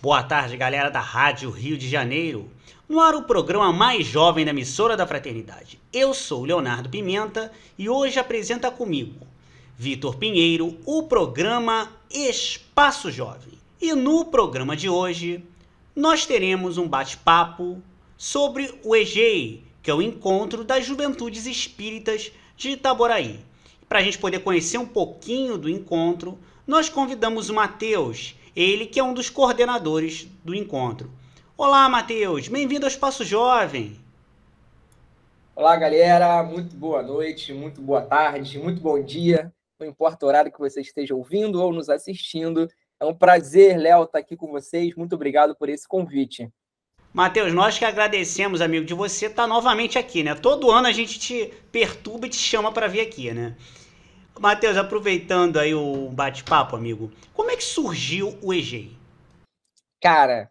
Boa tarde, galera da Rádio Rio de Janeiro. No ar o programa mais jovem da emissora da fraternidade. Eu sou Leonardo Pimenta e hoje apresenta comigo Vitor Pinheiro o programa Espaço Jovem. E no programa de hoje nós teremos um bate-papo sobre o EGEI, que é o Encontro das Juventudes Espíritas de Itaboraí. Para a gente poder conhecer um pouquinho do encontro, nós convidamos o Matheus, ele que é um dos coordenadores do encontro. Olá, Matheus, bem-vindo ao Espaço Jovem. Olá, galera, muito boa noite, muito boa tarde, muito bom dia. Não importa o horário que você esteja ouvindo ou nos assistindo. É um prazer, Léo, estar aqui com vocês. Muito obrigado por esse convite. Matheus, nós que agradecemos, amigo, de você estar novamente aqui, né? Todo ano a gente te perturba e te chama para vir aqui, né? Matheus, aproveitando aí o bate-papo, amigo, como é que surgiu o EGEI? Cara,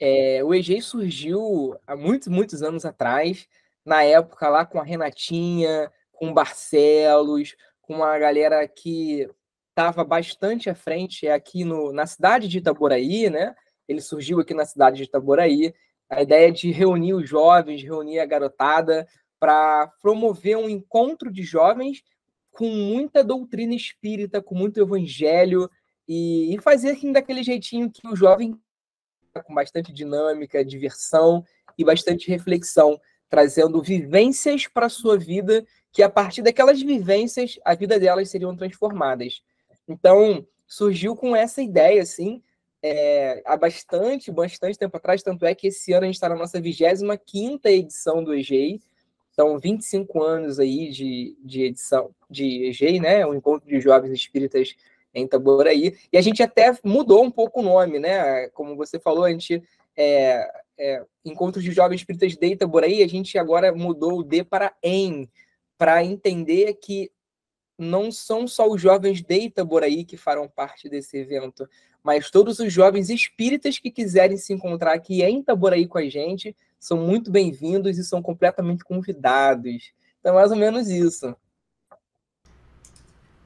é, o EGEI surgiu há muitos, muitos anos atrás, na época lá com a Renatinha, com o Barcelos, com uma galera que estava bastante à frente aqui no, na cidade de Itaboraí, né? Ele surgiu aqui na cidade de Itaboraí. A ideia é de reunir os jovens, reunir a garotada para promover um encontro de jovens com muita doutrina espírita, com muito evangelho, e, e fazer assim daquele jeitinho que o jovem tá com bastante dinâmica, diversão e bastante reflexão, trazendo vivências para a sua vida, que a partir daquelas vivências, a vida delas seriam transformadas. Então, surgiu com essa ideia, assim, é, há bastante, bastante tempo atrás, tanto é que esse ano a gente está na nossa 25ª edição do EGEI, então, 25 anos aí de, de edição de EG, né? O Encontro de Jovens Espíritas em Itaboraí. E a gente até mudou um pouco o nome, né? Como você falou, a gente. É, é, Encontros de Jovens Espíritas de Itaboraí, a gente agora mudou o D para EM, para entender que não são só os jovens de Itaboraí que farão parte desse evento, mas todos os jovens espíritas que quiserem se encontrar aqui em Itaboraí com a gente são muito bem-vindos e são completamente convidados. Então, é mais ou menos isso.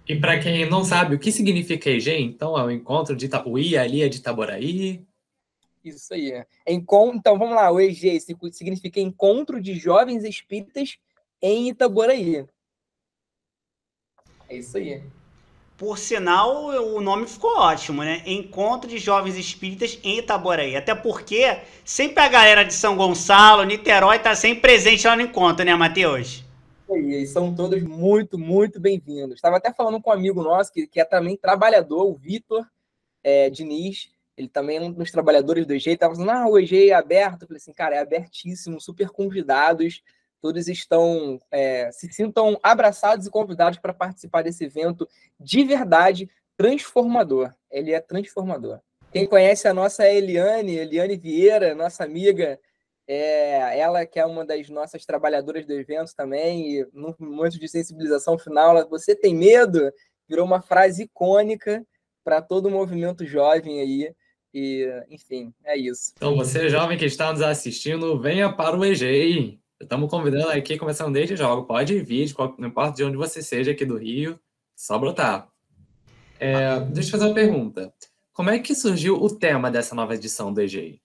E para quem não sabe o que significa EG, então é o encontro de Itapuí, ali é de Itaboraí. Isso aí. É. Então, vamos lá, o EG significa Encontro de Jovens Espíritas em Itaboraí. É isso aí. Por sinal, o nome ficou ótimo, né? Encontro de Jovens Espíritas em Itaboraí. Até porque sempre a galera de São Gonçalo, Niterói, tá sempre presente lá no encontro, né, Matheus? É e são todos muito, muito bem-vindos. Estava até falando com um amigo nosso que, que é também trabalhador, o Vitor é, Diniz. Ele também é um dos trabalhadores do EG. Estava falando, ah, o EG é aberto. Eu falei assim, cara, é abertíssimo, super convidados Todos estão é, se sintam abraçados e convidados para participar desse evento de verdade transformador. Ele é transformador. Quem conhece a nossa Eliane, Eliane Vieira, nossa amiga, é, ela que é uma das nossas trabalhadoras do evento também, e no momento de sensibilização final, ela, você tem medo? Virou uma frase icônica para todo o movimento jovem aí. E, enfim, é isso. Então, você jovem que está nos assistindo, venha para o EGEI. Estamos convidando aqui, começando desde jogo. Pode vir, não importa de onde você seja aqui do Rio, só brotar. É, deixa eu fazer uma pergunta. Como é que surgiu o tema dessa nova edição do EGI?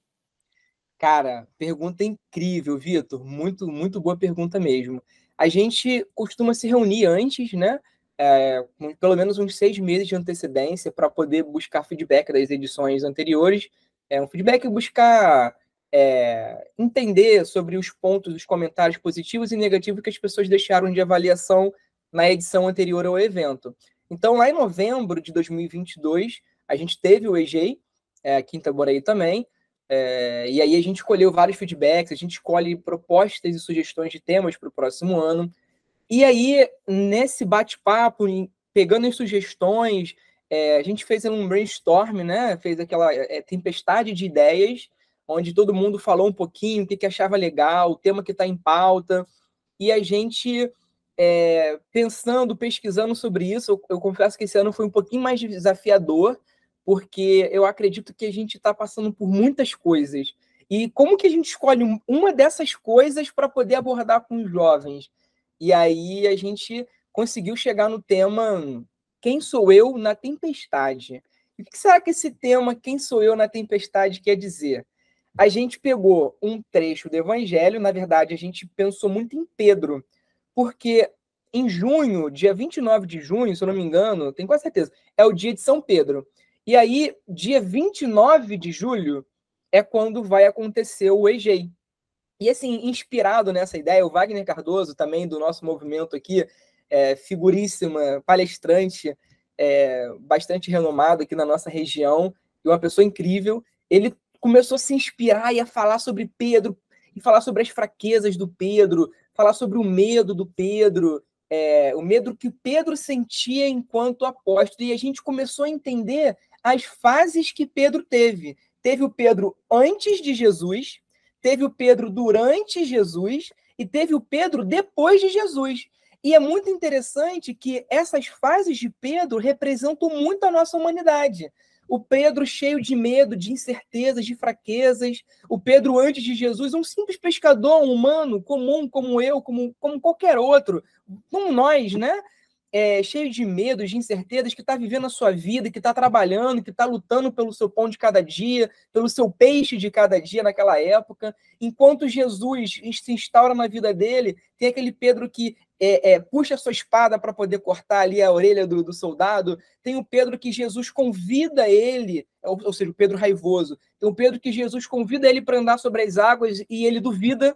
Cara, pergunta incrível, Vitor. Muito, muito boa pergunta mesmo. A gente costuma se reunir antes, né? É, com pelo menos uns seis meses de antecedência para poder buscar feedback das edições anteriores. É um feedback é buscar é, entender sobre os pontos, os comentários positivos e negativos que as pessoas deixaram de avaliação na edição anterior ao evento. Então, lá em novembro de 2022, a gente teve o EJ, é, Quinta Boraí também, é, e aí a gente escolheu vários feedbacks, a gente escolhe propostas e sugestões de temas para o próximo ano. E aí, nesse bate-papo, pegando as sugestões, é, a gente fez um brainstorm, né? Fez aquela é, tempestade de ideias onde todo mundo falou um pouquinho o que, que achava legal, o tema que está em pauta, e a gente é, pensando, pesquisando sobre isso, eu, eu, confesso que esse ano foi um pouquinho mais desafiador, porque eu acredito que a gente está passando por muitas coisas. E como que a gente escolhe uma dessas coisas para poder abordar com os jovens? E aí a gente conseguiu chegar no tema Quem sou eu na tempestade? E o que será que esse tema Quem sou eu na tempestade quer dizer? a gente pegou um trecho do Evangelho, na verdade, a gente pensou muito em Pedro, porque em junho, dia 29 de junho, se eu não me engano, tenho quase certeza, é o dia de São Pedro. E aí, dia 29 de julho é quando vai acontecer o EGEI. E assim, inspirado nessa ideia, o Wagner Cardoso, também do nosso movimento aqui, é, figuríssima, palestrante, é, bastante renomado aqui na nossa região, e uma pessoa incrível, ele começou a se inspirar e a falar sobre Pedro, e falar sobre as fraquezas do Pedro, falar sobre o medo do Pedro, é, o medo que o Pedro sentia enquanto apóstolo. E a gente começou a entender as fases que Pedro teve. Teve o Pedro antes de Jesus, teve o Pedro durante Jesus e teve o Pedro depois de Jesus. E é muito interessante que essas fases de Pedro representam muito a nossa humanidade o Pedro cheio de medo, de incertezas, de fraquezas, o Pedro antes de Jesus, um simples pescador, um humano, comum, como eu, como, como qualquer outro, como nós, né? É, cheio de medos, de incertezas, que está vivendo a sua vida, que está trabalhando, que está lutando pelo seu pão de cada dia, pelo seu peixe de cada dia naquela época. Enquanto Jesus se instaura na vida dele, tem aquele Pedro que é, é, puxa a sua espada para poder cortar ali a orelha do, do, soldado. Tem o Pedro que Jesus convida ele, ou, ou seja, o Pedro raivoso. Tem o Pedro que Jesus convida ele para andar sobre as águas e ele duvida.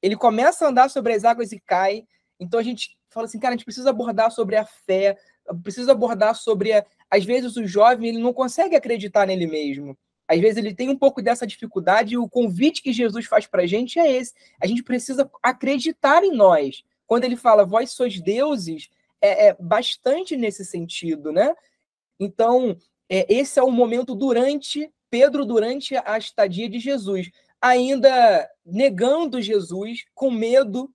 Ele começa a andar sobre as águas e cai. Então a gente fala assim, cara, a gente precisa abordar sobre a fé, precisa abordar sobre. A... Às vezes o jovem ele não consegue acreditar nele mesmo. Às vezes ele tem um pouco dessa dificuldade e o convite que Jesus faz para a gente é esse. A gente precisa acreditar em nós. Quando ele fala vós sois deuses, é, é bastante nesse sentido, né? Então, é, esse é o momento durante Pedro, durante a estadia de Jesus, ainda negando Jesus, com medo,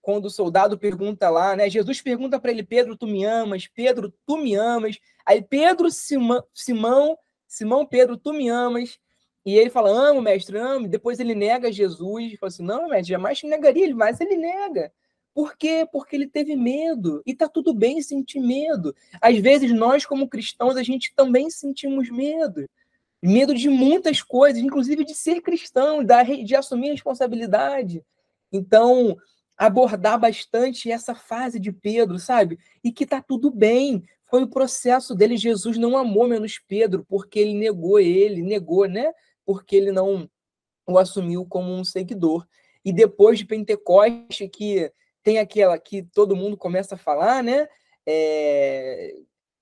quando o soldado pergunta lá, né? Jesus pergunta para ele: Pedro, tu me amas? Pedro, tu me amas? Aí Pedro, Simão, Simão, Simão Pedro, tu me amas? E ele fala: Amo, mestre, amo. Depois ele nega Jesus. Fala assim: Não, mestre, jamais te negaria. Ele, mas ele nega. Por quê? Porque ele teve medo. E tá tudo bem sentir medo. Às vezes nós como cristãos a gente também sentimos medo. Medo de muitas coisas, inclusive de ser cristão, de assumir responsabilidade. Então, abordar bastante essa fase de Pedro, sabe? E que tá tudo bem. Foi o processo dele. Jesus não amou menos Pedro porque ele negou ele, negou, né? Porque ele não o assumiu como um seguidor. E depois de Pentecoste, que tem aquela que todo mundo começa a falar, né? É,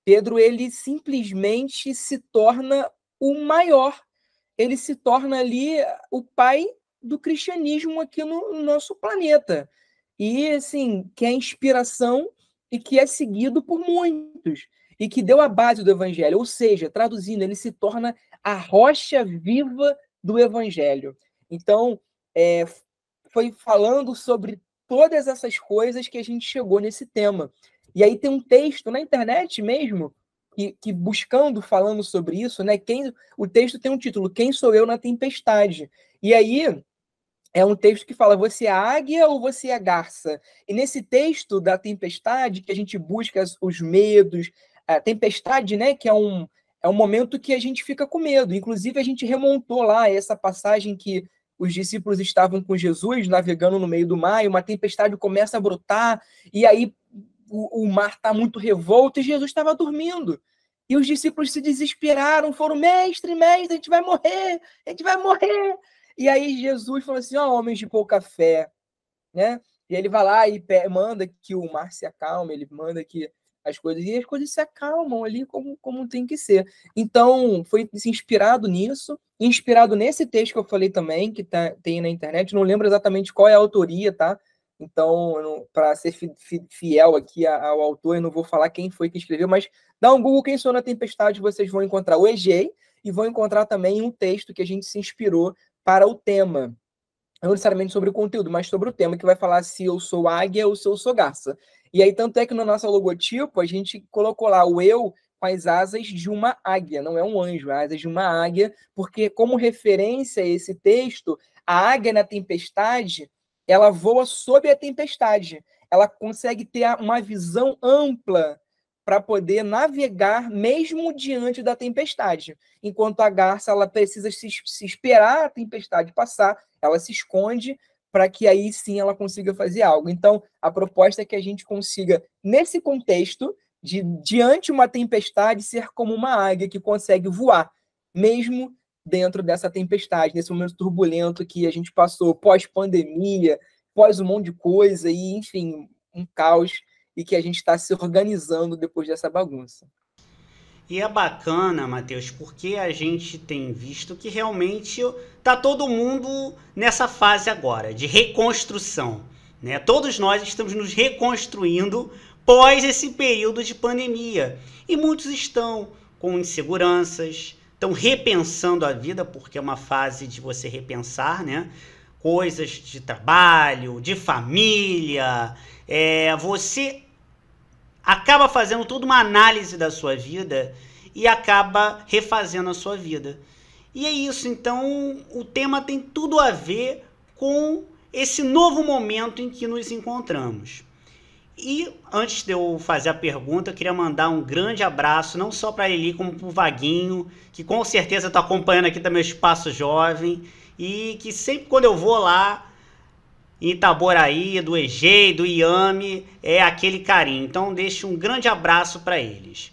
Pedro ele simplesmente se torna o maior, ele se torna ali o pai do cristianismo aqui no, nosso planeta. E assim, que é inspiração e que é seguido por muitos e que deu a base do evangelho, ou seja, traduzindo, ele se torna a rocha viva do evangelho. Então, é, foi falando sobre todas essas coisas que a gente chegou nesse tema. E aí tem um texto na internet mesmo que, que, buscando falando sobre isso, né? Quem o texto tem um título, Quem sou eu na tempestade? E aí é um texto que fala você é águia ou você é garça. E nesse texto da tempestade que a gente busca os medos, a tempestade, né, que é um é um momento que a gente fica com medo. Inclusive a gente remontou lá essa passagem que os discípulos estavam com Jesus navegando no meio do mar e uma tempestade começa a brotar e aí o, o mar está muito revolto e Jesus estava dormindo. E os discípulos se desesperaram, foram, mestre, mestre, a gente vai morrer, a gente vai morrer. E aí Jesus falou assim, ó, oh, homens de pouca fé, né? E ele vai lá e manda que o mar se acalme, ele manda que as coisas, e as coisas se acalmam ali como, como tem que ser. Então, foi se inspirado nisso, inspirado nesse texto que eu falei também, que tá, tem na internet, não lembro exatamente qual é a autoria, tá? Então, para ser fiel aqui ao autor, eu não vou falar quem foi que escreveu, mas dá um Google quem sou na tempestade, vocês vão encontrar o EG e vão encontrar também um texto que a gente se inspirou para o tema. Não necessariamente sobre o conteúdo, mas sobre o tema, que vai falar se eu sou águia ou se eu sou garça. E aí, tanto é que no nosso logotipo, a gente colocou lá o eu com as asas de uma águia, não é um anjo, é asas de uma águia, porque como referência a esse texto, a águia na tempestade, ela voa sob a tempestade. Ela consegue ter uma visão ampla para poder navegar mesmo diante da tempestade. Enquanto a garça ela precisa se, se esperar a tempestade passar, ela se esconde para que aí sim ela consiga fazer algo. Então, a proposta é que a gente consiga, nesse contexto, de diante uma tempestade ser como uma águia que consegue voar, mesmo dentro dessa tempestade, nesse momento turbulento que a gente passou pós-pandemia, pós um monte de coisa e, enfim, um caos e que a gente está se organizando depois dessa bagunça. E é bacana, Matheus, porque a gente tem visto que realmente tá todo mundo nessa fase agora de reconstrução. Né? Todos nós estamos nos reconstruindo pós esse período de pandemia. E muitos estão com inseguranças, estão repensando a vida, porque é uma fase de você repensar, né? Coisas de trabalho, de família. É, você acaba fazendo toda uma análise da sua vida e acaba refazendo a sua vida. E é isso, então o tema tem tudo a ver com esse novo momento em que nos encontramos. E antes de eu fazer a pergunta, eu queria mandar um grande abraço, não só para Lili, como para o Vaguinho, que com certeza está acompanhando aqui também o Espaço Jovem, e que sempre quando eu vou lá, em Itaboraí, do Ejei, do IAME, é aquele carinho. Então deixo um grande abraço para eles.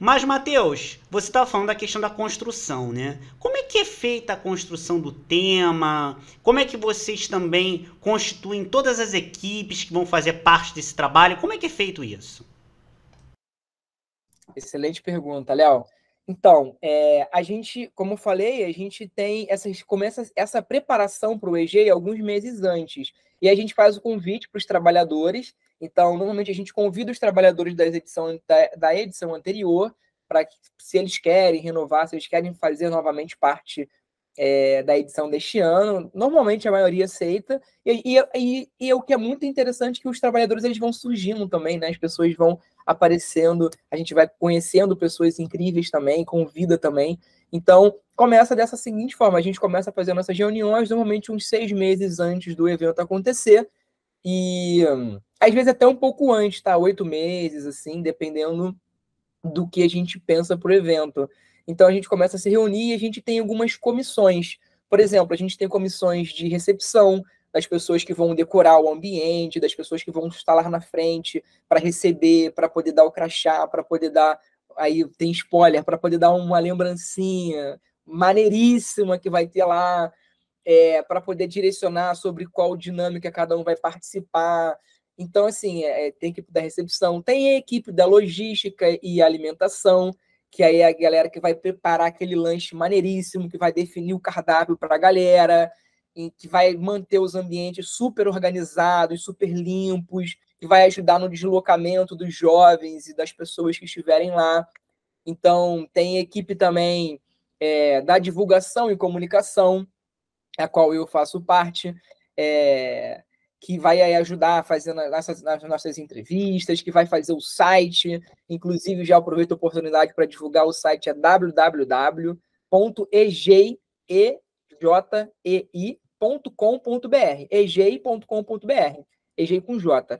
Mas, Matheus, você está falando da questão da construção, né? Como é que é feita a construção do tema? Como é que vocês também constituem todas as equipes que vão fazer parte desse trabalho? Como é que é feito isso? Excelente pergunta, Léo. Então, é, a gente, como eu falei, a gente tem essa começa essa preparação para o EG alguns meses antes. E a gente faz o convite para os trabalhadores então, normalmente a gente convida os trabalhadores das edição, da, da edição anterior para que, se eles querem renovar, se eles querem fazer novamente parte é, da edição deste ano. Normalmente a maioria aceita. E, e, e, e, o que é muito interessante é que os trabalhadores eles vão surgindo também, né? As pessoas vão aparecendo, a gente vai conhecendo pessoas incríveis também, convida também. Então, começa dessa seguinte forma: a gente começa a fazer nossas reuniões normalmente uns seis meses antes do evento acontecer. E. Hum às vezes até um pouco antes, tá? Oito meses, assim, dependendo do que a gente pensa para o evento. Então a gente começa a se reunir e a gente tem algumas comissões. Por exemplo, a gente tem comissões de recepção das pessoas que vão decorar o ambiente, das pessoas que vão estar lá na frente para receber, para poder dar o crachá, para poder dar aí tem spoiler para poder dar uma lembrancinha maneiríssima que vai ter lá é, para poder direcionar sobre qual dinâmica cada um vai participar. Então, assim, é, é, tem equipe da recepção, tem a equipe da logística e alimentação, que aí é a galera que vai preparar aquele lanche maneiríssimo, que vai definir o cardápio para a galera, que vai manter os ambientes super organizados, super limpos, que vai ajudar no deslocamento dos jovens e das pessoas que estiverem lá. Então, tem equipe também é, da divulgação e comunicação, a qual eu faço parte. É, que vai ajudar fazendo nossas, nas nossas entrevistas, que vai fazer o site. Inclusive, já aproveito a oportunidade para divulgar o site é www.egei.com.br. ejei.com.br com J.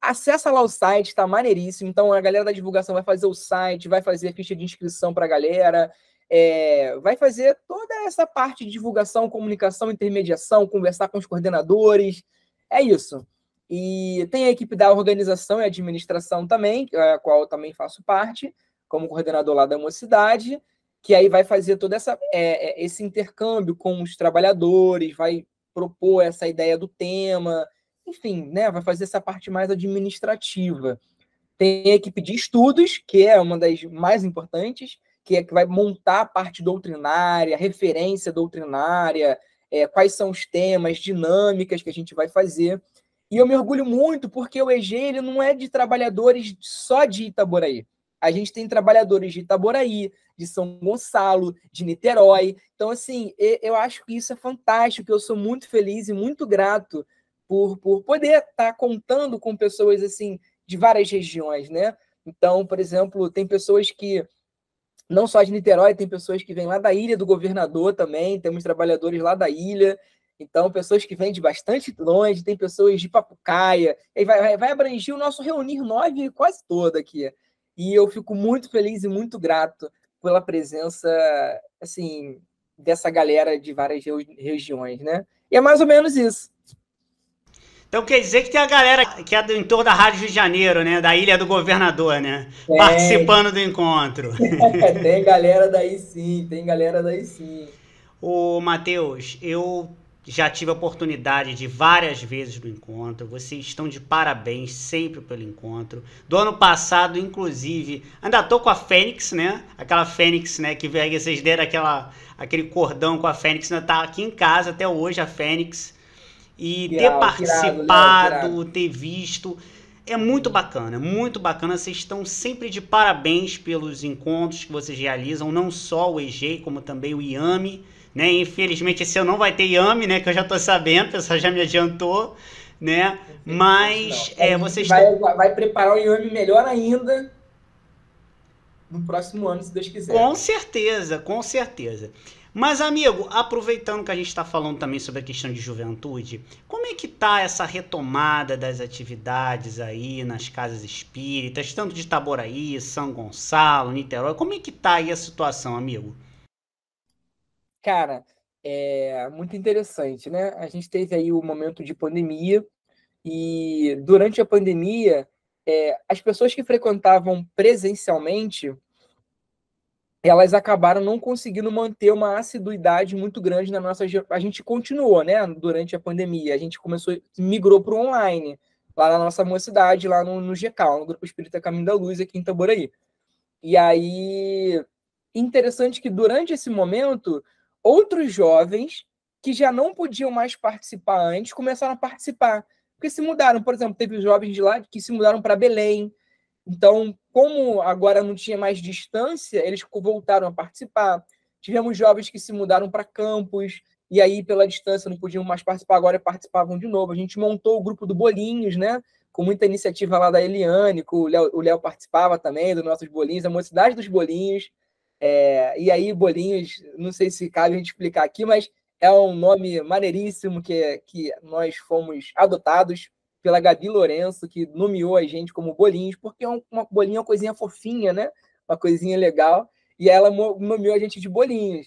Acessa lá o site, está maneiríssimo. Então, a galera da divulgação vai fazer o site, vai fazer ficha de inscrição para a galera, é, vai fazer toda essa parte de divulgação, comunicação, intermediação, conversar com os coordenadores, é isso. E tem a equipe da organização e administração também, é a qual eu também faço parte, como coordenador lá da mocidade, que aí vai fazer todo essa, é, é, esse intercâmbio com os trabalhadores, vai propor essa ideia do tema, enfim, né, vai fazer essa parte mais administrativa. Tem a equipe de estudos, que é uma das mais importantes, que é que vai montar a parte doutrinária, referência doutrinária, é, quais são os temas, dinâmicas que a gente vai fazer. E eu me orgulho muito porque o EG ele não é de trabalhadores só de Itaboraí. A gente tem trabalhadores de Itaboraí, de São Gonçalo, de Niterói. Então, assim, eu acho que isso é fantástico. Eu sou muito feliz e muito grato por, por poder estar contando com pessoas assim de várias regiões, né? Então, por exemplo, tem pessoas que não só de Niterói, tem pessoas que vêm lá da ilha do governador também, temos trabalhadores lá da ilha, então pessoas que vêm de bastante longe, tem pessoas de Papucaia, e vai, vai, vai abranger o nosso reunir nove quase toda aqui. E eu fico muito feliz e muito grato pela presença, assim, dessa galera de várias regiões, né? E é mais ou menos isso. Então quer dizer que tem a galera que é do entorno da Rádio Rio de Janeiro, né? Da Ilha do Governador, né? Participando do encontro. tem galera daí sim, tem galera daí sim. Ô, Matheus, eu já tive a oportunidade de várias vezes no encontro. Vocês estão de parabéns sempre pelo encontro. Do ano passado, inclusive, ainda tô com a Fênix, né? Aquela Fênix, né? Que vocês deram aquela, aquele cordão com a Fênix, ainda tá aqui em casa até hoje a Fênix e ter participado, ter visto. É muito bacana, é muito bacana. Vocês estão sempre de parabéns pelos encontros que vocês realizam, não só o EG, como também o IAMI. Né? Infelizmente esse ano não vai ter IAMI, né? Que eu já estou sabendo, o pessoal já me adiantou, né? Mas é, vocês vai, vai preparar o IAMI melhor ainda no próximo ano, se Deus quiser. Com certeza, com certeza. Mas, amigo, aproveitando que a gente está falando também sobre a questão de juventude, como é que tá essa retomada das atividades aí nas casas espíritas, tanto de Itaboraí, São Gonçalo, Niterói? Como é que tá aí a situação, amigo? Cara, é muito interessante, né? A gente teve aí o momento de pandemia e durante a pandemia é, as pessoas que frequentavam presencialmente elas acabaram não conseguindo manter uma assiduidade muito grande na nossa. A gente continuou, né? Durante a pandemia, a gente começou, migrou para o online, lá na nossa mocidade, lá no, no GCAL, no Grupo Espírita Caminho da Luz, aqui em Tamboraí. E aí, interessante que durante esse momento, outros jovens que já não podiam mais participar antes começaram a participar, porque se mudaram. Por exemplo, teve jovens de lá que se mudaram para Belém, então, como agora não tinha mais distância, eles voltaram a participar. Tivemos jovens que se mudaram para campos, e aí, pela distância, não podiam mais participar, agora participavam de novo. A gente montou o grupo do Bolinhos, né? Com muita iniciativa lá da Eliane, com o Léo participava também, dos nossos bolinhos, a Mocidade dos Bolinhos. É, e aí, Bolinhos, não sei se cabe a gente explicar aqui, mas é um nome maneiríssimo que, que nós fomos adotados pela Gabi Lourenço, que nomeou a gente como Bolinhos, porque é uma bolinha, uma coisinha fofinha, né? Uma coisinha legal. E ela nomeou a gente de Bolinhos.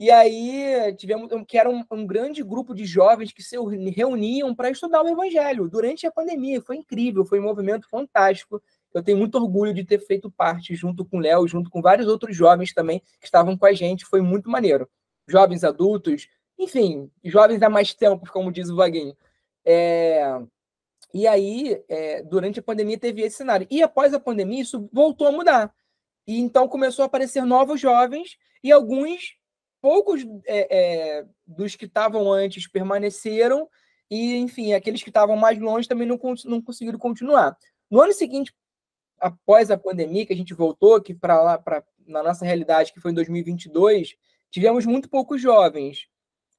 E aí tivemos que era um, um grande grupo de jovens que se reuniam para estudar o Evangelho durante a pandemia. Foi incrível, foi um movimento fantástico. Eu tenho muito orgulho de ter feito parte junto com o Léo, junto com vários outros jovens também que estavam com a gente. Foi muito maneiro. Jovens adultos, enfim, jovens há mais tempo, como diz o Vaguinho. É... E aí, é, durante a pandemia, teve esse cenário. E após a pandemia, isso voltou a mudar. E então começou a aparecer novos jovens e alguns, poucos é, é, dos que estavam antes permaneceram e, enfim, aqueles que estavam mais longe também não, não conseguiram continuar. No ano seguinte, após a pandemia, que a gente voltou que para lá, pra, na nossa realidade, que foi em 2022, tivemos muito poucos jovens.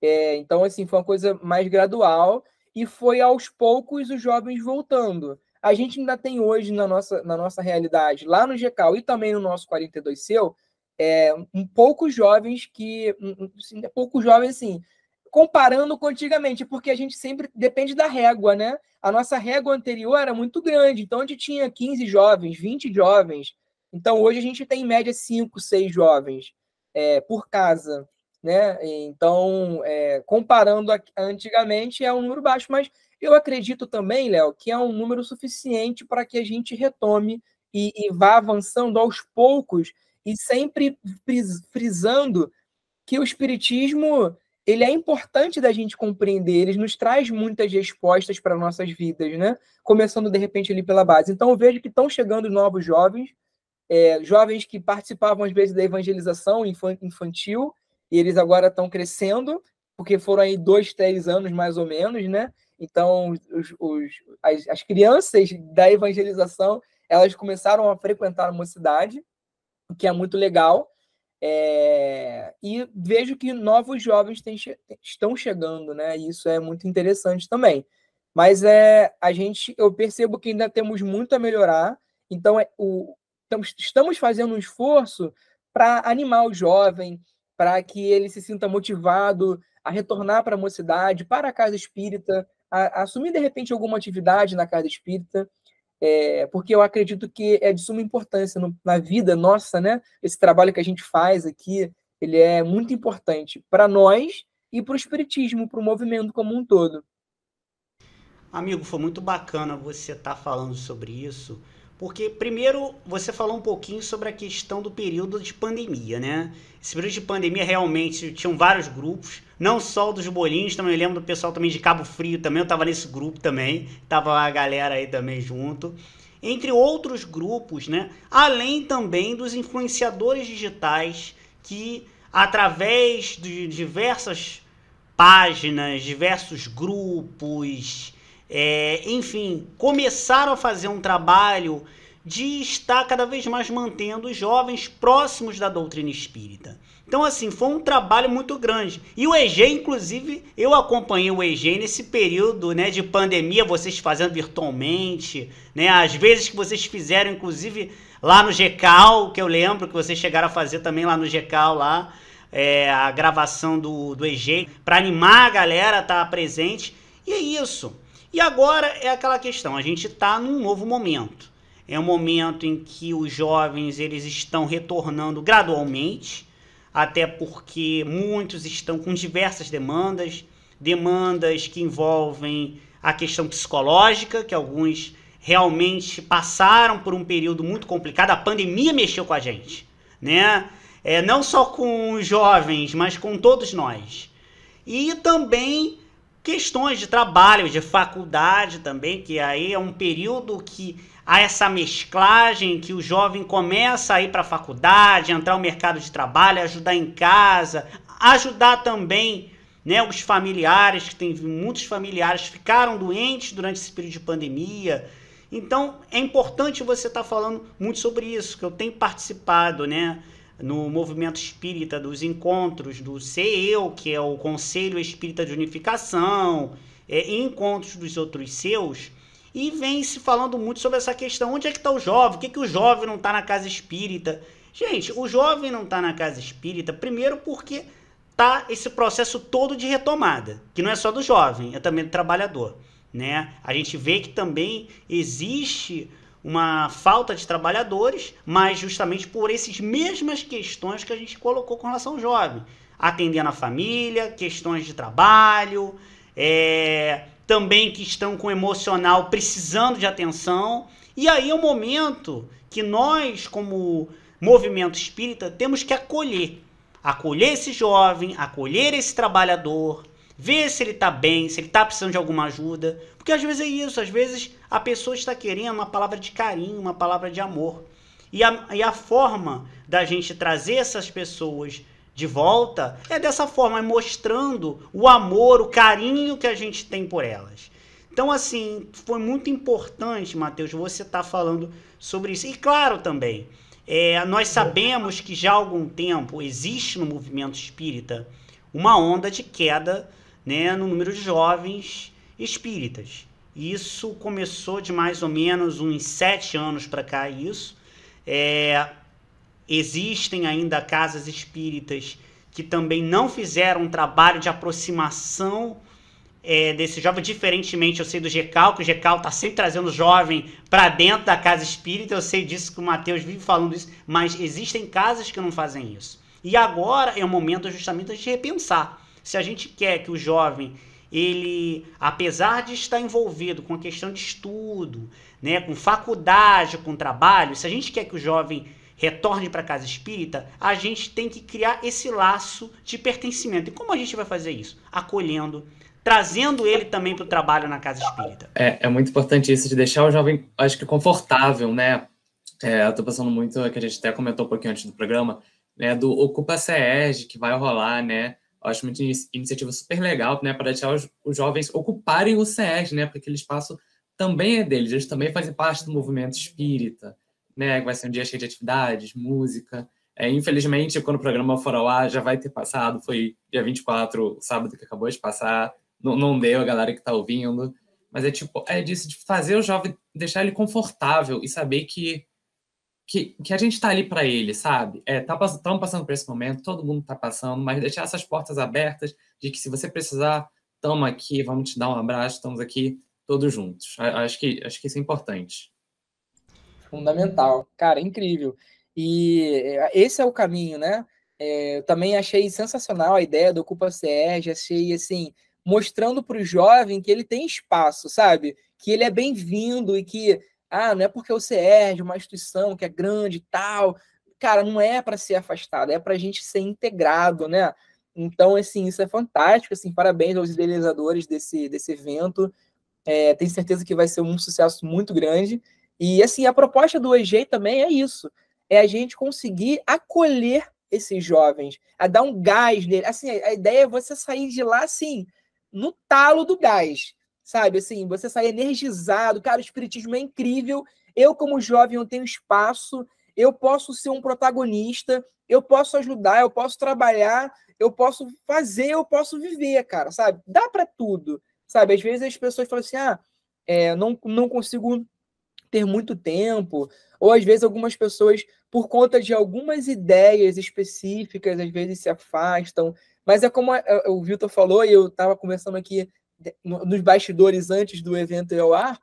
É, então, assim, foi uma coisa mais gradual e foi aos poucos os jovens voltando. A gente ainda tem hoje na nossa, na nossa realidade, lá no GECAL e também no nosso 42 Seu, é, um poucos jovens que. Um, um, assim, é poucos jovens, assim, comparando com antigamente, porque a gente sempre depende da régua, né? A nossa régua anterior era muito grande, então a gente tinha 15 jovens, 20 jovens. Então hoje a gente tem em média 5, 6 jovens é, por casa né? Então, é, comparando a, antigamente, é um número baixo, mas eu acredito também, Léo, que é um número suficiente para que a gente retome e, e vá avançando aos poucos e sempre frisando que o espiritismo ele é importante da gente compreender, ele nos traz muitas respostas para nossas vidas, né? Começando de repente ali pela base. Então eu vejo que estão chegando novos jovens, é, jovens que participavam às vezes da evangelização infantil e eles agora estão crescendo, porque foram aí dois, três anos mais ou menos, né? Então, os, os, as, as crianças da evangelização, elas começaram a frequentar a mocidade, o que é muito legal. É... E vejo que novos jovens têm, estão chegando, né? E isso é muito interessante também. Mas é, a gente, eu percebo que ainda temos muito a melhorar. Então, é, o, estamos, estamos fazendo um esforço para animar o jovem, para que ele se sinta motivado a retornar para a mocidade, para a casa espírita, a, a, assumir de repente alguma atividade na casa espírita, é, porque eu acredito que é de suma importância no, na vida nossa, né? Esse trabalho que a gente faz aqui, ele é muito importante para nós e para o espiritismo, para o movimento como um todo. Amigo, foi muito bacana você estar tá falando sobre isso porque, primeiro, você falou um pouquinho sobre a questão do período de pandemia, né? Esse período de pandemia realmente tinham vários grupos, não só dos bolinhos, também eu lembro do pessoal também de Cabo Frio também, eu estava nesse grupo também, tava a galera aí também junto. Entre outros grupos, né? Além também dos influenciadores digitais que, através de diversas páginas, diversos grupos, é, enfim, começaram a fazer um trabalho de estar cada vez mais mantendo os jovens próximos da doutrina espírita. Então, assim, foi um trabalho muito grande. E o EG, inclusive, eu acompanhei o EG nesse período né, de pandemia, vocês fazendo virtualmente, né? Às vezes que vocês fizeram, inclusive, lá no GECAL, que eu lembro que vocês chegaram a fazer também lá no GECAL, lá, é, a gravação do, do EG, para animar a galera a estar tá presente. E é isso. E agora é aquela questão, a gente está num novo momento. É um momento em que os jovens eles estão retornando gradualmente, até porque muitos estão com diversas demandas, demandas que envolvem a questão psicológica, que alguns realmente passaram por um período muito complicado. A pandemia mexeu com a gente, né? É, não só com os jovens, mas com todos nós. E também questões de trabalho, de faculdade também, que aí é um período que há essa mesclagem que o jovem começa a ir para a faculdade, entrar no mercado de trabalho, ajudar em casa, ajudar também né, os familiares, que tem muitos familiares ficaram doentes durante esse período de pandemia. Então é importante você estar tá falando muito sobre isso, que eu tenho participado, né? no movimento espírita dos encontros do CEU, que é o Conselho Espírita de Unificação, é, encontros dos outros seus, e vem se falando muito sobre essa questão: onde é que está o jovem? Por que, que o jovem não está na casa espírita? Gente, o jovem não está na casa espírita, primeiro porque tá esse processo todo de retomada, que não é só do jovem, é também do trabalhador. Né? A gente vê que também existe uma falta de trabalhadores, mas justamente por essas mesmas questões que a gente colocou com relação ao jovem. Atendendo a família, questões de trabalho, é, também que estão com emocional precisando de atenção. E aí é o um momento que nós, como movimento espírita, temos que acolher. Acolher esse jovem, acolher esse trabalhador, Vê se ele está bem, se ele está precisando de alguma ajuda. Porque às vezes é isso, às vezes a pessoa está querendo uma palavra de carinho, uma palavra de amor. E a, e a forma da gente trazer essas pessoas de volta é dessa forma, é mostrando o amor, o carinho que a gente tem por elas. Então, assim, foi muito importante, Matheus, você estar tá falando sobre isso. E claro também, é, nós sabemos que já há algum tempo existe no movimento espírita uma onda de queda né, no número de jovens espíritas. Isso começou de mais ou menos uns sete anos para cá. Isso é, existem ainda casas espíritas que também não fizeram um trabalho de aproximação é, desse jovem, diferentemente, eu sei do Gecal, que o Gecal está sempre trazendo o jovem para dentro da casa espírita, eu sei disso que o Matheus vive falando isso, mas existem casas que não fazem isso. E agora é o momento justamente de repensar. Se a gente quer que o jovem ele, apesar de estar envolvido com a questão de estudo, né, com faculdade, com trabalho, se a gente quer que o jovem retorne para a casa espírita, a gente tem que criar esse laço de pertencimento. E como a gente vai fazer isso? Acolhendo, trazendo ele também para o trabalho na casa espírita. É, é, muito importante isso de deixar o jovem, acho que confortável, né? É, eu tô pensando muito, que a gente até comentou um pouquinho antes do programa, né, do Ocupa CERJ, que vai rolar, né? Eu acho uma iniciativa super legal, né, para deixar os, os jovens ocuparem o CES, né, porque aquele espaço também é deles, eles também fazem parte do movimento espírita, né, vai ser um dia cheio de atividades, música. É, infelizmente, quando o programa for ao ar, já vai ter passado, foi dia 24, sábado que acabou de passar, não, não deu a galera que está ouvindo, mas é tipo, é disso de fazer o jovem, deixar ele confortável e saber que que, que a gente está ali para ele, sabe? É, tá estamos passando por esse momento, todo mundo está passando, mas deixar essas portas abertas de que se você precisar, estamos aqui, vamos te dar um abraço, estamos aqui todos juntos. Acho que, acho que isso é importante. Fundamental. Cara, incrível. E eh, esse é o caminho, né? É, eu também achei sensacional a ideia do Ocupa CR, achei assim, mostrando para o jovem que ele tem espaço, sabe? Que ele é bem-vindo e que ah, não é porque você é de uma instituição que é grande e tal. Cara, não é para ser afastado, é para a gente ser integrado, né? Então, assim, isso é fantástico. Assim, parabéns aos idealizadores desse, desse evento. É, tenho certeza que vai ser um sucesso muito grande. E, assim, a proposta do EG também é isso. É a gente conseguir acolher esses jovens, a dar um gás nele. Assim, a ideia é você sair de lá, assim, no talo do gás sabe? Assim, você sai energizado. Cara, o espiritismo é incrível. Eu, como jovem, eu tenho espaço. Eu posso ser um protagonista. Eu posso ajudar. Eu posso trabalhar. Eu posso fazer. Eu posso viver, cara, sabe? Dá para tudo, sabe? Às vezes as pessoas falam assim, ah, é, não, não consigo ter muito tempo, ou às vezes algumas pessoas, por conta de algumas ideias específicas, às vezes se afastam. Mas é como o Vitor falou, e eu estava conversando aqui nos bastidores antes do evento ir ao ar,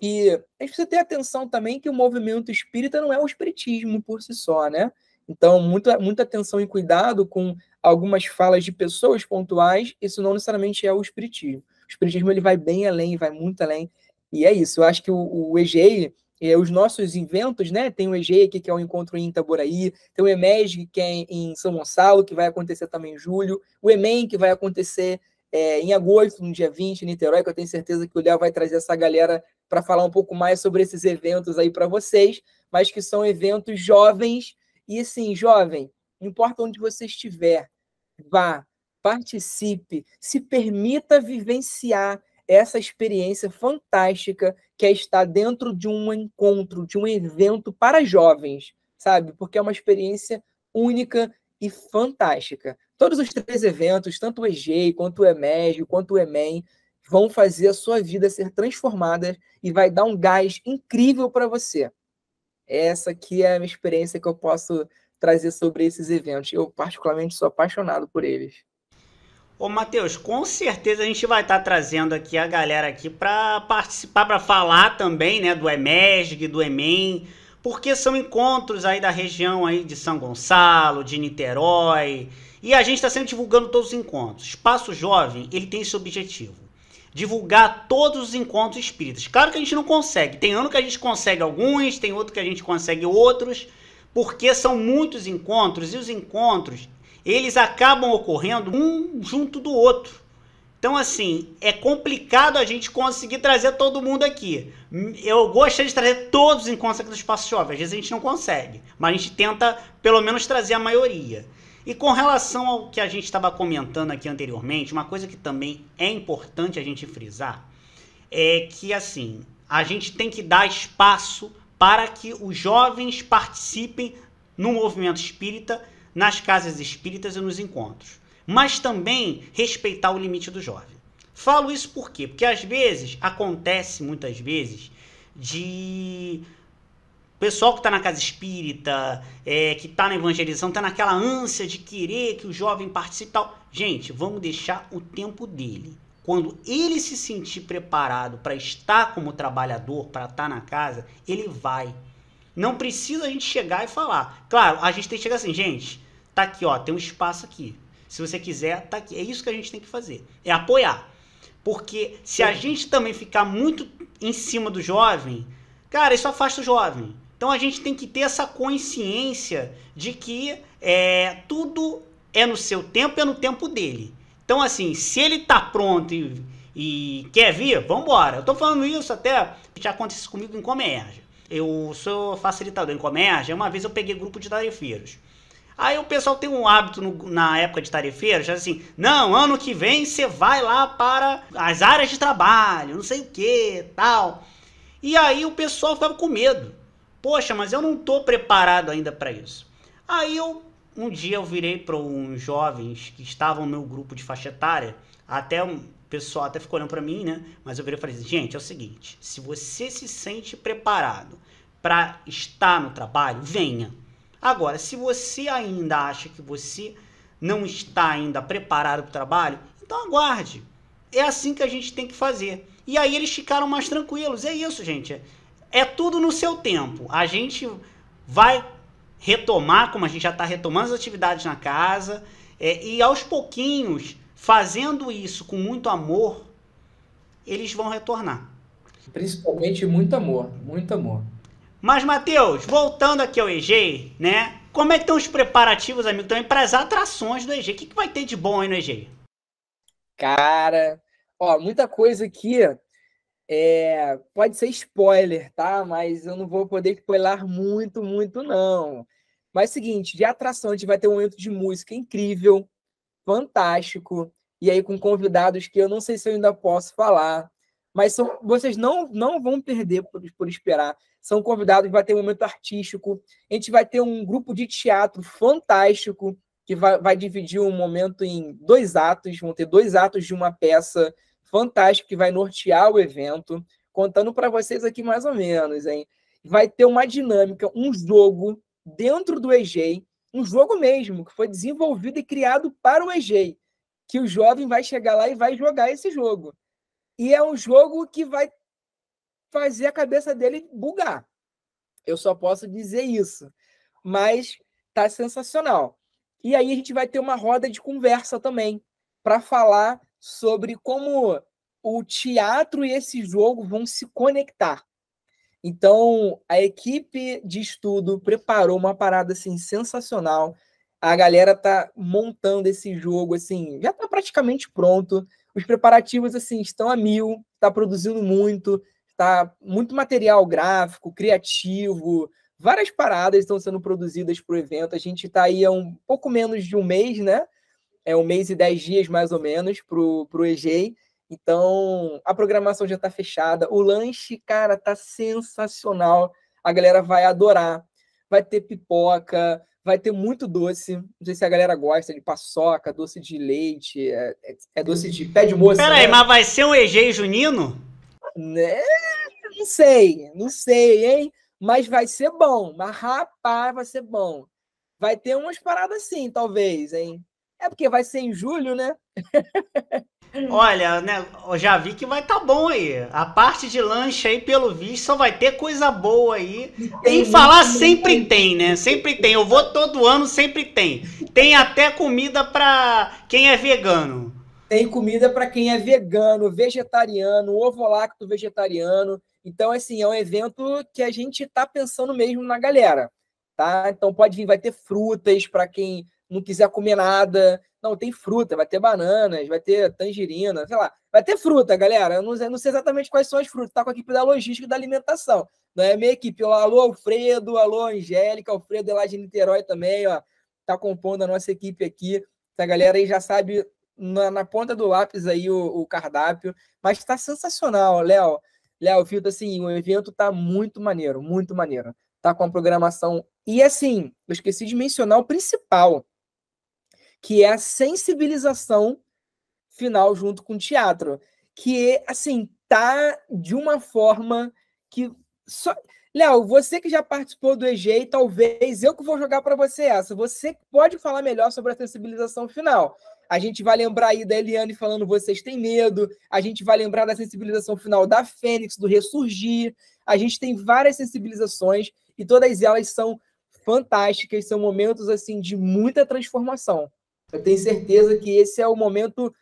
e a gente precisa ter atenção também que o movimento espírita não é o espiritismo por si só, né? Então, muita, muita atenção e cuidado com algumas falas de pessoas pontuais, isso não necessariamente é o espiritismo. O espiritismo ele vai bem além, vai muito além. E é isso, eu acho que o, o EGEI, é, os nossos inventos, né? Tem o EGEI aqui, que é o encontro em Itaboraí, tem o EMEG, que é em São Gonçalo, que vai acontecer também em julho, o EMEM, que vai acontecer é, em agosto, no dia 20, em Niterói, que eu tenho certeza que o Léo vai trazer essa galera para falar um pouco mais sobre esses eventos aí para vocês, mas que são eventos jovens. E assim, jovem, não importa onde você estiver, vá, participe, se permita vivenciar essa experiência fantástica que é estar dentro de um encontro, de um evento para jovens, sabe? Porque é uma experiência única e fantástica. Todos os três eventos, tanto o EG, quanto o EMEG, quanto o EMen, vão fazer a sua vida ser transformada e vai dar um gás incrível para você. Essa aqui é a minha experiência que eu posso trazer sobre esses eventos. Eu, particularmente, sou apaixonado por eles. Ô, Matheus, com certeza a gente vai estar tá trazendo aqui a galera aqui para participar, para falar também, né, do EMEG, do EMen porque são encontros aí da região aí de São Gonçalo, de Niterói, e a gente está sempre divulgando todos os encontros. Espaço Jovem, ele tem esse objetivo, divulgar todos os encontros espíritas. Claro que a gente não consegue, tem ano que a gente consegue alguns, tem outro que a gente consegue outros, porque são muitos encontros, e os encontros, eles acabam ocorrendo um junto do outro. Então, assim, é complicado a gente conseguir trazer todo mundo aqui. Eu gostaria de trazer todos os encontros do Espaço Jovem. Às vezes a gente não consegue, mas a gente tenta, pelo menos, trazer a maioria. E com relação ao que a gente estava comentando aqui anteriormente, uma coisa que também é importante a gente frisar é que, assim, a gente tem que dar espaço para que os jovens participem no movimento espírita, nas casas espíritas e nos encontros mas também respeitar o limite do jovem. Falo isso por quê? Porque às vezes, acontece muitas vezes, de pessoal que está na casa espírita, é, que está na evangelização, está naquela ânsia de querer que o jovem participe e tal. Gente, vamos deixar o tempo dele. Quando ele se sentir preparado para estar como trabalhador, para estar tá na casa, ele vai. Não precisa a gente chegar e falar. Claro, a gente tem que chegar assim, gente, tá aqui, ó, tem um espaço aqui. Se você quiser, tá aqui. É isso que a gente tem que fazer. É apoiar. Porque se a gente também ficar muito em cima do jovem, cara, isso afasta o jovem. Então a gente tem que ter essa consciência de que é, tudo é no seu tempo, é no tempo dele. Então, assim, se ele tá pronto e, e quer vir, vambora. Eu tô falando isso até. Já aconteceu comigo em comércio. Eu sou facilitador em comércio. Uma vez eu peguei grupo de tarifeiros. Aí o pessoal tem um hábito no, na época de tarefeira, já assim, não, ano que vem você vai lá para as áreas de trabalho, não sei o que, tal. E aí o pessoal ficava com medo. Poxa, mas eu não tô preparado ainda para isso. Aí eu um dia eu virei para uns jovens que estavam no meu grupo de faixa etária, até o pessoal até ficou olhando para mim, né? Mas eu virei e falei: assim, "Gente, é o seguinte, se você se sente preparado para estar no trabalho, venha Agora, se você ainda acha que você não está ainda preparado para o trabalho, então aguarde. É assim que a gente tem que fazer. E aí eles ficaram mais tranquilos. É isso, gente. É tudo no seu tempo. A gente vai retomar, como a gente já está retomando as atividades na casa, é, e aos pouquinhos, fazendo isso com muito amor, eles vão retornar. Principalmente muito amor, muito amor. Mas, Matheus, voltando aqui ao EG, né? Como é que estão os preparativos, amigo, também para as atrações do EG? O que, que vai ter de bom aí no EG? Cara, ó, muita coisa aqui é, pode ser spoiler, tá? Mas eu não vou poder spoiler muito, muito, não. Mas é o seguinte, de atração, a gente vai ter um momento de música incrível, fantástico, e aí com convidados que eu não sei se eu ainda posso falar, mas são, vocês não, não vão perder por, por esperar. São convidados, vai ter um momento artístico. A gente vai ter um grupo de teatro fantástico que vai, vai dividir um momento em dois atos. Vão ter dois atos de uma peça fantástica que vai nortear o evento. Contando para vocês aqui mais ou menos, hein? Vai ter uma dinâmica, um jogo dentro do EG, um jogo mesmo, que foi desenvolvido e criado para o EG, que o jovem vai chegar lá e vai jogar esse jogo. E é um jogo que vai fazer a cabeça dele bugar. Eu só posso dizer isso. Mas tá sensacional. E aí a gente vai ter uma roda de conversa também para falar sobre como o teatro e esse jogo vão se conectar. Então, a equipe de estudo preparou uma parada assim sensacional. A galera tá montando esse jogo assim, já tá praticamente pronto os preparativos assim estão a mil, está produzindo muito, está muito material gráfico, criativo, várias paradas estão sendo produzidas para o evento. A gente está aí há um pouco menos de um mês, né? É um mês e dez dias mais ou menos para o EG. Então a programação já está fechada. O lanche, cara, tá sensacional. A galera vai adorar. Vai ter pipoca, vai ter muito doce. Não sei se a galera gosta de paçoca, doce de leite, é, é, é doce de pé de moça. Peraí, né? mas vai ser um EG junino? Né? Não sei, não sei, hein? Mas vai ser bom. Mas, rapaz, vai ser bom. Vai ter umas paradas assim, talvez, hein? É porque vai ser em julho, né? Hum. Olha, né, eu já vi que vai estar tá bom aí. A parte de lanche aí, pelo visto, só vai ter coisa boa aí. Tem, em falar sempre tem, né? Sempre tem. Eu vou todo ano, sempre tem. Tem até comida para quem é vegano. Tem comida para quem é vegano, vegetariano, lacto vegetariano. Então, assim, é um evento que a gente está pensando mesmo na galera, tá? Então, pode vir, vai ter frutas para quem não quiser comer nada, não, tem fruta, vai ter bananas, vai ter tangerina, sei lá. Vai ter fruta, galera. Eu não, eu não sei exatamente quais são as frutas. Tá com a equipe da logística e da alimentação. é Minha equipe, alô Alfredo, alô Angélica, Alfredo é lá de Niterói também, ó. Tá compondo a nossa equipe aqui. Essa galera aí já sabe na, na ponta do lápis aí o, o cardápio. Mas tá sensacional, Léo. Léo, Filtro, assim, o evento tá muito maneiro, muito maneiro. Tá com a programação. E assim, eu esqueci de mencionar o principal que é a sensibilização final junto com o teatro, que assim tá de uma forma que só Léo, você que já participou do EG, talvez eu que vou jogar para você essa. Você pode falar melhor sobre a sensibilização final. A gente vai lembrar aí da Eliane falando vocês têm medo, a gente vai lembrar da sensibilização final da Fênix, do Ressurgir. A gente tem várias sensibilizações e todas elas são fantásticas, são momentos assim de muita transformação. Eu tenho certeza que esse é o momento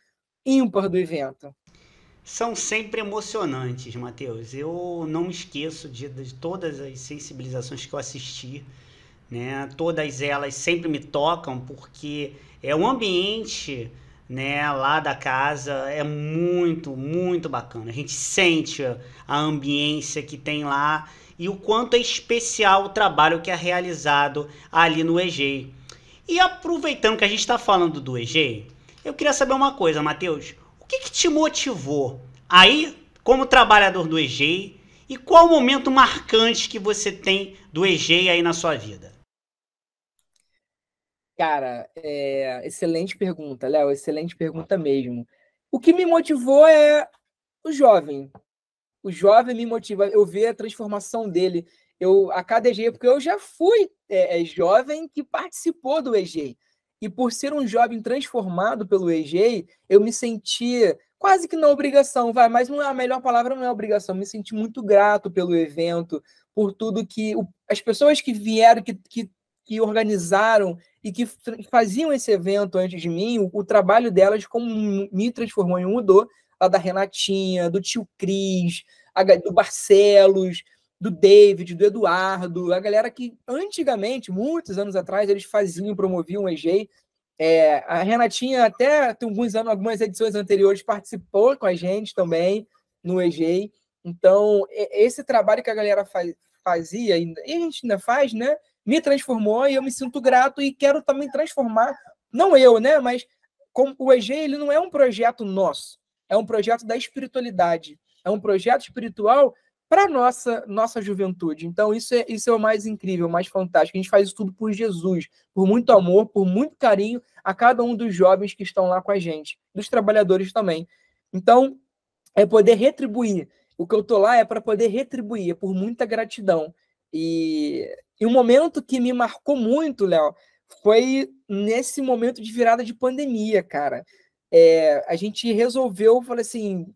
ímpar do evento. São sempre emocionantes, Matheus. Eu não me esqueço de, de todas as sensibilizações que eu assisti. Né? Todas elas sempre me tocam porque é um ambiente né, lá da casa é muito, muito bacana. A gente sente a ambiência que tem lá e o quanto é especial o trabalho que é realizado ali no EGEI. E aproveitando que a gente está falando do EG, eu queria saber uma coisa, Matheus. O que, que te motivou aí como trabalhador do EG e qual o momento marcante que você tem do EG aí na sua vida? Cara, é... excelente pergunta, Léo, excelente pergunta mesmo. O que me motivou é o jovem. O jovem me motiva, eu ver a transformação dele eu a cada EG, porque eu já fui é, é jovem que participou do EG. E por ser um jovem transformado pelo EG, eu me senti quase que na obrigação, vai, mas não é a melhor palavra não é obrigação, me senti muito grato pelo evento, por tudo que o, as pessoas que vieram, que, que, que organizaram e que faziam esse evento antes de mim, o, o trabalho delas como me transformou e mudou, a da Renatinha, do tio Cris, do Barcelos, do David, do Eduardo, a galera que antigamente, muitos anos atrás, eles faziam, promoviam o EG. É, a Renatinha até alguns anos, algumas edições anteriores participou com a gente também no EG. Então, esse trabalho que a galera faz, fazia, e a gente ainda faz, né? Me transformou e eu me sinto grato e quero também transformar, não eu, né? Mas como o EG ele não é um projeto nosso, é um projeto da espiritualidade. É um projeto espiritual para nossa nossa juventude. Então isso é isso é o mais incrível, o mais fantástico. A gente faz isso tudo por Jesus, por muito amor, por muito carinho a cada um dos jovens que estão lá com a gente, dos trabalhadores também. Então é poder retribuir. O que eu tô lá é para poder retribuir, é por muita gratidão. E, e um momento que me marcou muito, Léo, foi nesse momento de virada de pandemia, cara. É, a gente resolveu, falei assim,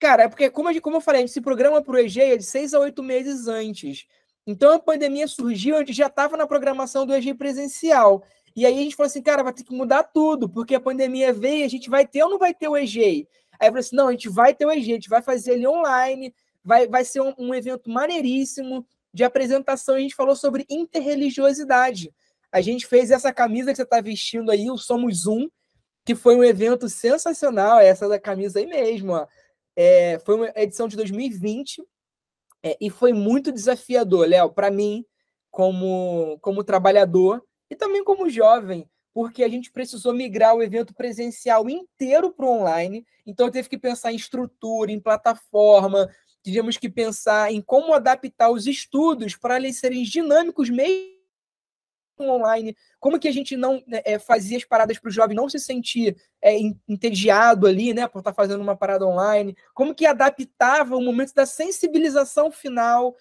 Cara, é porque, como, gente, como eu falei, a gente se programa para o EG é de seis a oito meses antes. Então a pandemia surgiu, a gente já estava na programação do EG presencial. E aí a gente falou assim, cara, vai ter que mudar tudo, porque a pandemia veio, a gente vai ter ou não vai ter o EG? Aí eu falei assim, não, a gente vai ter o EG, a gente vai fazer ele online, vai, vai ser um, um evento maneiríssimo de apresentação. A gente falou sobre interreligiosidade. A gente fez essa camisa que você está vestindo aí, o Somos Um, que foi um evento sensacional, essa da camisa aí mesmo, ó é, foi uma edição de 2020 é, e foi muito desafiador, Léo, para mim, como, como trabalhador e também como jovem, porque a gente precisou migrar o evento presencial inteiro para online. Então, eu teve que pensar em estrutura, em plataforma, tivemos que pensar em como adaptar os estudos para eles serem dinâmicos mesmo online, como que a gente não né, é, fazia as paradas para o jovem não se sentir é, entediado ali, né, por estar tá fazendo uma parada online, como que adaptava o momento da sensibilização final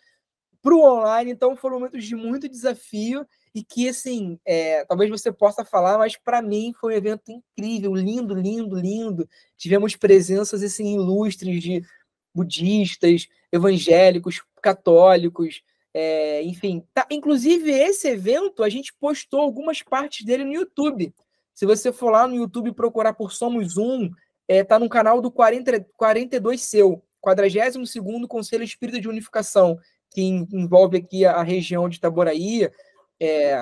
para o online, então foram momentos de muito desafio e que, assim, é, talvez você possa falar, mas para mim foi um evento incrível, lindo, lindo, lindo. Tivemos presenças, assim, ilustres de budistas, evangélicos, católicos, é, enfim, tá, inclusive esse evento a gente postou algumas partes dele no YouTube. Se você for lá no YouTube procurar por Somos Um, é, tá no canal do 40, 42 seu, 42 Segundo Conselho Espírita de Unificação, que envolve aqui a, a região de Itaboraí é,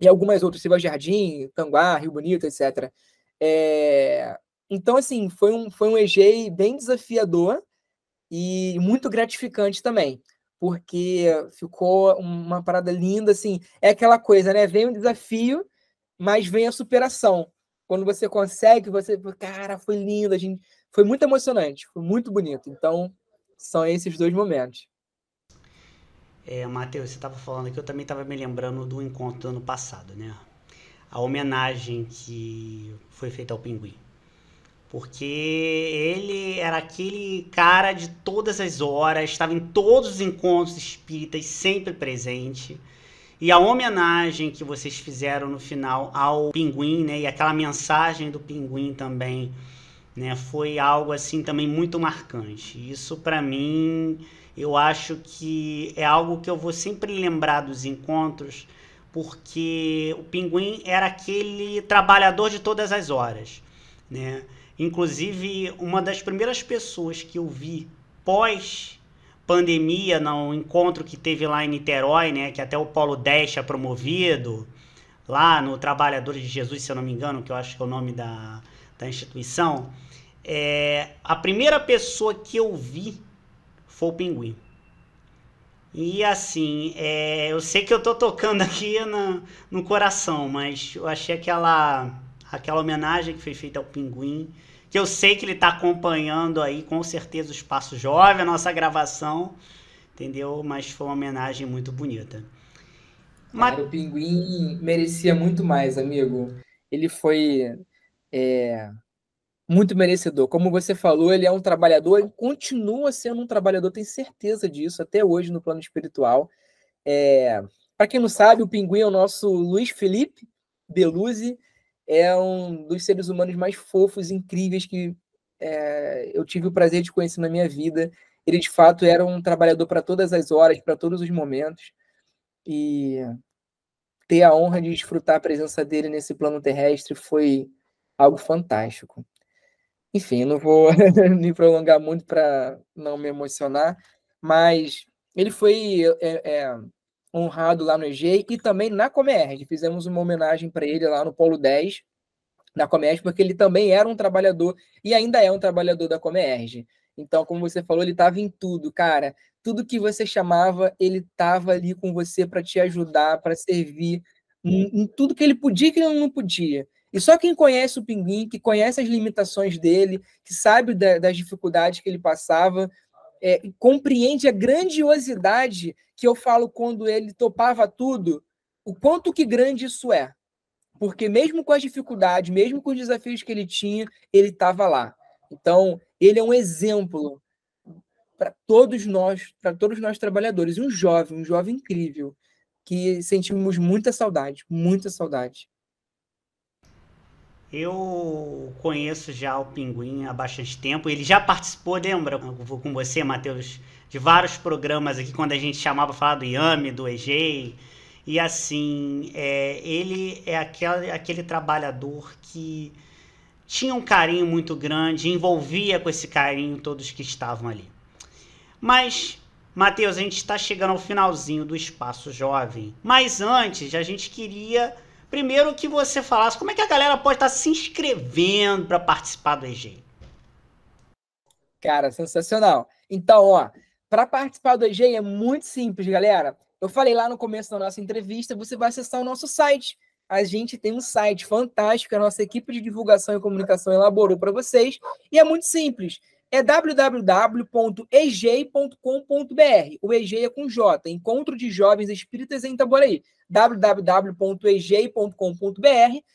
e algumas outras, Silva Jardim, Tanguá, Rio Bonito, etc. É, então, assim, foi um, foi um EG bem desafiador e muito gratificante também porque ficou uma parada linda, assim. É aquela coisa, né? Vem um desafio, mas vem a superação. Quando você consegue, você, cara, foi lindo, a gente, foi muito emocionante, foi muito bonito. Então, são esses dois momentos. É, Matheus, você estava falando que eu também estava me lembrando do encontro do ano passado, né? A homenagem que foi feita ao pinguim. Porque ele era aquele cara de todas as horas, estava em todos os encontros espíritas, sempre presente. E a homenagem que vocês fizeram no final ao pinguim, né, e aquela mensagem do pinguim também, né, foi algo assim também muito marcante. Isso para mim, eu acho que é algo que eu vou sempre lembrar dos encontros, porque o pinguim era aquele trabalhador de todas as horas, né? Inclusive, uma das primeiras pessoas que eu vi pós pandemia, no encontro que teve lá em Niterói, né, que até o Paulo Deste é promovido, lá no Trabalhadores de Jesus, se eu não me engano, que eu acho que é o nome da, da instituição, é, a primeira pessoa que eu vi foi o Pinguim. E assim, é, eu sei que eu tô tocando aqui na, no coração, mas eu achei aquela aquela homenagem que foi feita ao Pinguim, que eu sei que ele está acompanhando aí com certeza o Espaço Jovem, a nossa gravação, entendeu? Mas foi uma homenagem muito bonita. Mas... Cara, o Pinguim merecia muito mais, amigo. Ele foi é, muito merecedor. Como você falou, ele é um trabalhador e continua sendo um trabalhador, tenho certeza disso, até hoje no plano espiritual. É, Para quem não sabe, o Pinguim é o nosso Luiz Felipe Beluzi, é um dos seres humanos mais fofos, incríveis que é, eu tive o prazer de conhecer na minha vida. Ele de fato era um trabalhador para todas as horas, para todos os momentos. E ter a honra de desfrutar a presença dele nesse plano terrestre foi algo fantástico. Enfim, não vou me prolongar muito para não me emocionar, mas ele foi é, é, honrado lá no EG e também na Comerj. Fizemos uma homenagem para ele lá no Polo 10 na Comerj porque ele também era um trabalhador e ainda é um trabalhador da Comerj. Então, como você falou, ele estava em tudo, cara. Tudo que você chamava, ele estava ali com você para te ajudar, para servir, em, em, tudo que ele podia e que ele não podia. E só quem conhece o Pinguim, que conhece as limitações dele, que sabe da, das dificuldades que ele passava, é, compreende a grandiosidade que eu falo quando ele topava tudo, o quanto que grande isso é. Porque mesmo com as dificuldades, mesmo com os desafios que ele tinha, ele estava lá. Então, ele é um exemplo para todos nós, para todos nós trabalhadores, um jovem, um jovem incrível, que sentimos muita saudade, muita saudade. Eu conheço já o Pinguim há bastante tempo. Ele já participou, lembra? vou com você, Matheus, de vários programas aqui, quando a gente chamava falar do Yami, do EG. E assim, é, ele é aquele, aquele trabalhador que tinha um carinho muito grande, envolvia com esse carinho todos que estavam ali. Mas, Matheus, a gente está chegando ao finalzinho do Espaço Jovem. Mas antes, a gente queria Primeiro que você falasse como é que a galera pode estar tá se inscrevendo para participar do EG. Cara, sensacional. Então, ó, para participar do EG é muito simples, galera. Eu falei lá no começo da nossa entrevista, você vai acessar o nosso site. A gente tem um site fantástico, a nossa equipe de divulgação e comunicação elaborou para vocês, e é muito simples é www.ej.com.br. O EJ é com J, Encontro de Jovens Espíritas em Itaboraí. www.ej.com.br.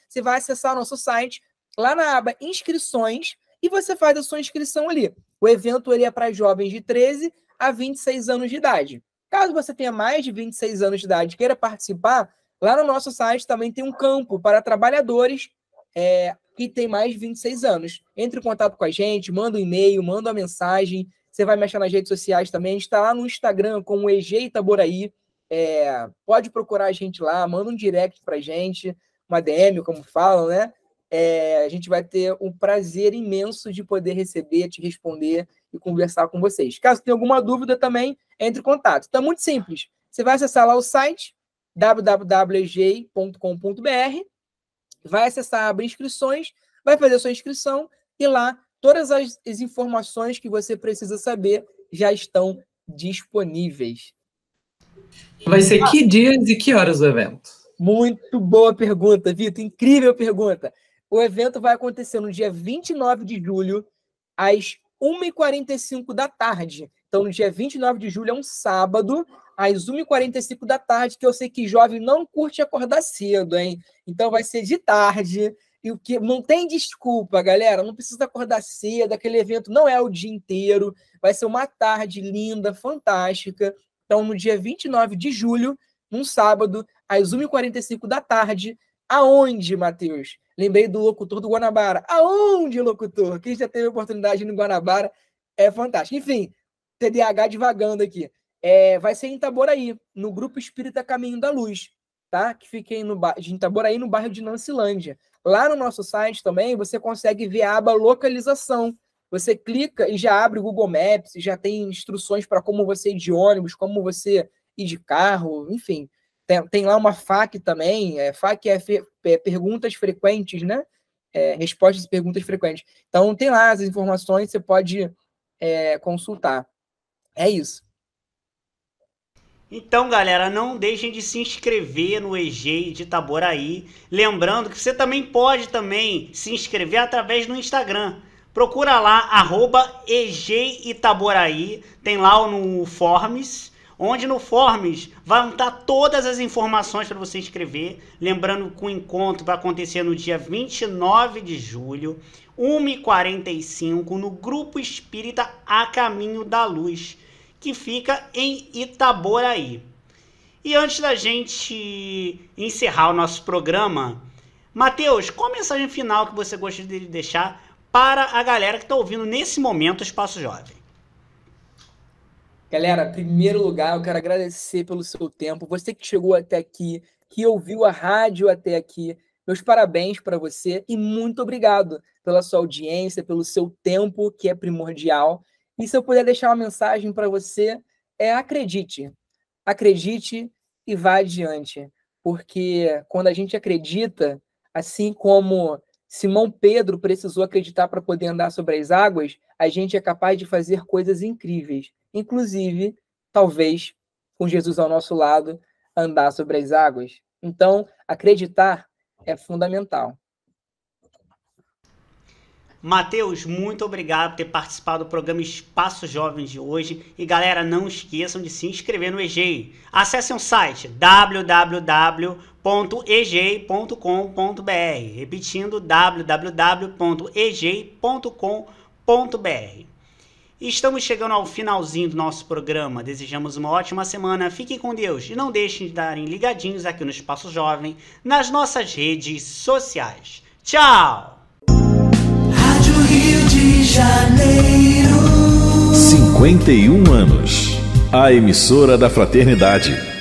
Você vai acessar nosso site, lá na aba Inscrições, e você faz a sua inscrição ali. O evento ele é para jovens de 13 a 26 anos de idade. Caso você tenha mais de 26 anos de idade e queira participar, lá no nosso site também tem um campo para trabalhadores é, que tem mais de 26 anos. Entre em contato com a gente, manda um e-mail, manda uma mensagem. Você vai mexer nas redes sociais também. A gente está lá no Instagram como EG Itaboraí. É, pode procurar a gente lá, manda um direct pra gente, uma DM, como falam, né? É, a gente vai ter um prazer imenso de poder receber, te responder e conversar com vocês. Caso tenha alguma dúvida também, entre em contato. Está muito simples. Você vai acessar lá o site www.ej.com.br vai acessar a aba inscrições, vai fazer sua inscrição e lá todas as, as informações que você precisa saber já estão disponíveis. Vai ser que dias e que horas o evento? Muito boa pergunta, Vitor. Incrível pergunta. O evento vai acontecer no dia 29 de julho, às 1h45 da tarde. Então, no dia 29 de julho é um sábado, às 1h45 da tarde, que eu sei que jovem não curte acordar cedo, hein? Então vai ser de tarde. E o que não tem desculpa, galera. Não precisa acordar cedo. Aquele evento não é o dia inteiro. Vai ser uma tarde linda, fantástica. Então, no dia 29 de julho, num sábado, às 1h45 da tarde. Aonde, Matheus? Lembrei do locutor do Guanabara. Aonde, locutor? Quem já teve oportunidade no Guanabara é fantástico. Enfim, TDAH devagando aqui é, vai ser em Itaboraí, no Grupo Espírita Caminho da Luz, tá? Que fica em, no, Itaboraí, no bairro de Nancilândia. Lá no nosso site também você consegue ver a aba localização. Você clica e já abre o Google Maps, já tem instruções para como você ir de ônibus, como você ir de carro, enfim. Tem, tem lá uma FAQ também, é, FAQ é, é perguntas frequentes, né? É, respostas e perguntas frequentes. Então tem lá as informações, você pode é, consultar. É isso. Então, galera, não deixem de se inscrever no EG de Itaboraí. Lembrando que você também pode também se inscrever através do Instagram. Procura lá, arroba EG Itaboraí. Tem lá no Forms, onde no Forms vão estar todas as informações para você inscrever. Lembrando que o encontro vai acontecer no dia 29 de julho, 1h45, no Grupo Espírita A Caminho da Luz que fica em Itaboraí. E antes da gente encerrar o nosso programa, Matheus, qual a mensagem final que você gostaria de deixar para a galera que está ouvindo nesse momento o Espaço Jovem? Galera, em primeiro lugar, eu quero agradecer pelo seu tempo. Você que chegou até aqui, que ouviu a rádio até aqui, meus parabéns para você e muito obrigado pela sua audiência, pelo seu tempo, que é primordial. E se eu puder deixar uma mensagem para você, é acredite. Acredite e vá adiante. Porque quando a gente acredita, assim como Simão Pedro precisou acreditar para poder andar sobre as águas, a gente é capaz de fazer coisas incríveis. Inclusive, talvez, com Jesus ao nosso lado, andar sobre as águas. Então, acreditar é fundamental. Matheus, muito obrigado por ter participado do programa Espaço Jovem de hoje. E galera, não esqueçam de se inscrever no EG. Acessem o site www.eg.com.br. Repetindo, www.eg.com.br. Estamos chegando ao finalzinho do nosso programa. Desejamos uma ótima semana. Fiquem com Deus e não deixem de darem ligadinhos aqui no Espaço Jovem, nas nossas redes sociais. Tchau! de Janeiro. 51 anos. A emissora da Fraternidade